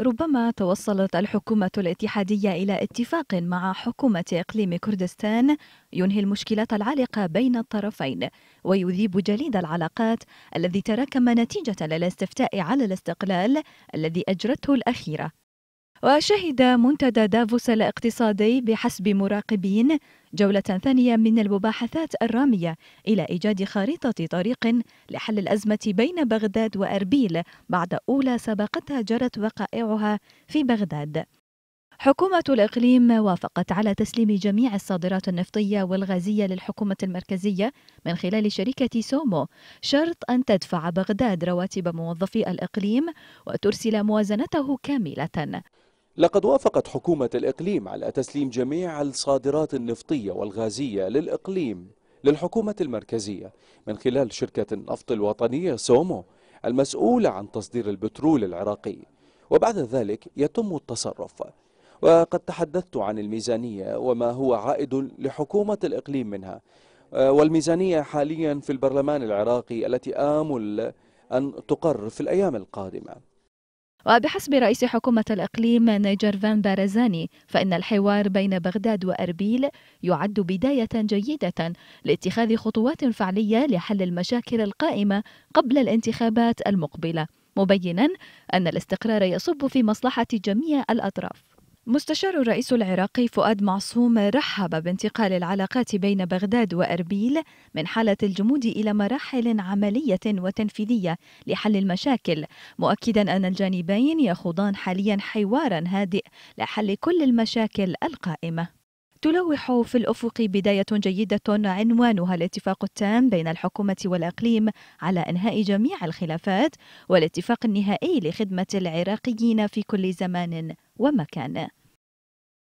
ربما توصلت الحكومة الاتحادية إلى اتفاق مع حكومة إقليم كردستان ينهي المشكلات العالقة بين الطرفين ويذيب جليد العلاقات الذي تراكم نتيجة للاستفتاء على الاستقلال الذي أجرته الأخيرة وشهد منتدى دافوس الاقتصادي بحسب مراقبين جولة ثانية من المباحثات الرامية إلى إيجاد خريطة طريق لحل الأزمة بين بغداد وأربيل بعد أولى سبقتها جرت وقائعها في بغداد. حكومة الإقليم وافقت على تسليم جميع الصادرات النفطية والغازية للحكومة المركزية من خلال شركة سومو شرط أن تدفع بغداد رواتب موظفي الإقليم وترسل موازنته كاملة. لقد وافقت حكومة الإقليم على تسليم جميع الصادرات النفطية والغازية للإقليم للحكومة المركزية من خلال شركة النفط الوطنية سومو المسؤولة عن تصدير البترول العراقي وبعد ذلك يتم التصرف وقد تحدثت عن الميزانية وما هو عائد لحكومة الإقليم منها والميزانية حاليا في البرلمان العراقي التي آمل أن تقر في الأيام القادمة وبحسب رئيس حكومة الإقليم نيجر فان بارزاني فإن الحوار بين بغداد وأربيل يعد بداية جيدة لاتخاذ خطوات فعلية لحل المشاكل القائمة قبل الانتخابات المقبلة مبينا أن الاستقرار يصب في مصلحة جميع الأطراف مستشار الرئيس العراقي فؤاد معصوم رحب بانتقال العلاقات بين بغداد واربيل من حاله الجمود الى مراحل عمليه وتنفيذيه لحل المشاكل مؤكدا ان الجانبين يخوضان حاليا حوارا هادئ لحل كل المشاكل القائمه تلوح في الافق بدايه جيده عنوانها الاتفاق التام بين الحكومه والاقليم على انهاء جميع الخلافات والاتفاق النهائي لخدمه العراقيين في كل زمان ومكان